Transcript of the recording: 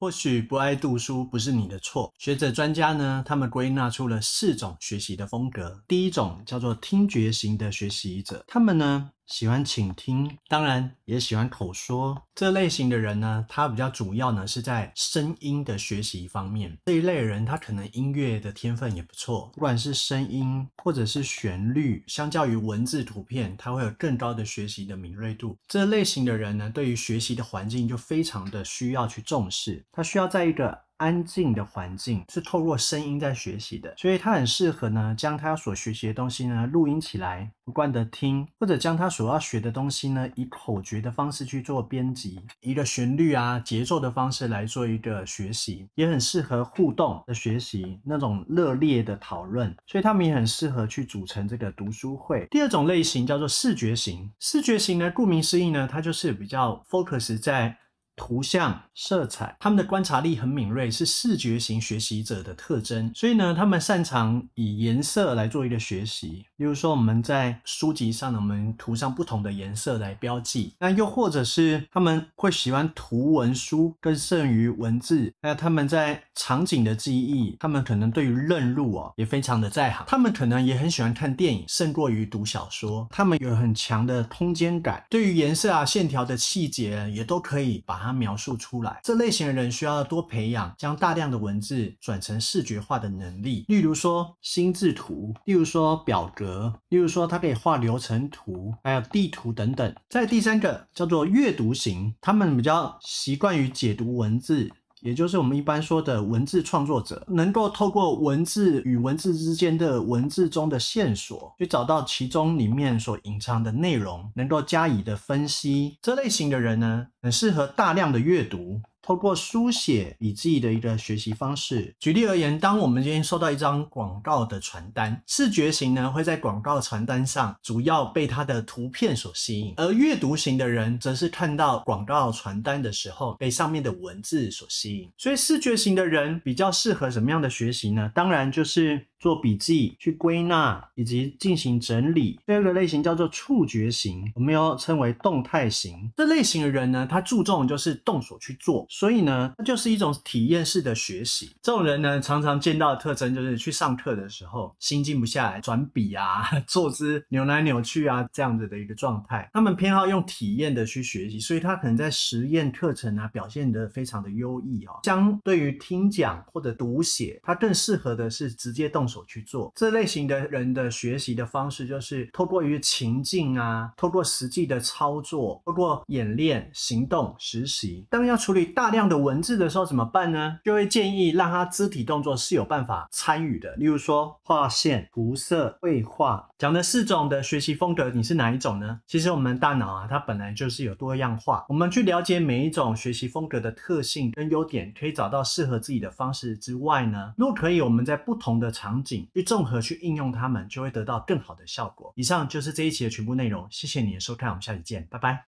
或许不爱读书不是你的错。学者专家呢，他们归纳出了四种学习的风格。第一种叫做听觉型的学习者，他们呢。喜欢倾听，当然也喜欢口说。这类型的人呢，他比较主要呢是在声音的学习方面。这一类人，他可能音乐的天分也不错，不管是声音或者是旋律，相较于文字图片，他会有更高的学习的敏锐度。这类型的人呢，对于学习的环境就非常的需要去重视，他需要在一个。安静的环境是透过声音在学习的，所以它很适合呢，将他所学习的东西呢录音起来，不断的听，或者将他所要学的东西呢以口诀的方式去做编辑，一个旋律啊节奏的方式来做一个学习，也很适合互动的学习，那种热烈的讨论，所以他们也很适合去组成这个读书会。第二种类型叫做视觉型，视觉型呢顾名思义呢，它就是比较 focus 在。图像、色彩，他们的观察力很敏锐，是视觉型学习者的特征。所以呢，他们擅长以颜色来做一个学习。比如说我们在书籍上呢，我们涂上不同的颜色来标记。那又或者是他们会喜欢图文书，更胜于文字。那他们在场景的记忆，他们可能对于认路哦也非常的在行。他们可能也很喜欢看电影，胜过于读小说。他们有很强的空间感，对于颜色啊线条的细节也都可以把它描述出来。这类型的人需要多培养将大量的文字转成视觉化的能力。例如说心智图，例如说表格。例如说，它可以画流程图，还有地图等等。在第三个叫做阅读型，他们比较习惯于解读文字，也就是我们一般说的文字创作者，能够透过文字与文字之间的文字中的线索，去找到其中里面所隐藏的内容，能够加以的分析。这类型的人呢，很适合大量的阅读。透过书写笔记的一个学习方式。举例而言，当我们今天收到一张广告的传单，视觉型呢会在广告传单上主要被它的图片所吸引，而阅读型的人则是看到广告传单的时候被上面的文字所吸引。所以视觉型的人比较适合什么样的学习呢？当然就是。做笔记、去归纳以及进行整理。第二个类型叫做触觉型，我们要称为动态型。这类型的人呢，他注重就是动手去做，所以呢，他就是一种体验式的学习。这种人呢，常常见到的特征就是去上课的时候心静不下来，转笔啊、坐姿扭来扭去啊，这样子的一个状态。他们偏好用体验的去学习，所以他可能在实验课程啊表现的非常的优异哦。相对于听讲或者读写，他更适合的是直接动手去做这类型的人的学习的方式，就是透过于情境啊，透过实际的操作，透过演练、行动、实习。当要处理大量的文字的时候，怎么办呢？就会建议让他肢体动作是有办法参与的，例如说画线、涂色、绘画。讲的四种的学习风格，你是哪一种呢？其实我们大脑啊，它本来就是有多样化。我们去了解每一种学习风格的特性跟优点，可以找到适合自己的方式之外呢，如果可以，我们在不同的场。去综合去应用它们，就会得到更好的效果。以上就是这一期的全部内容，谢谢你的收看，我们下期见，拜拜。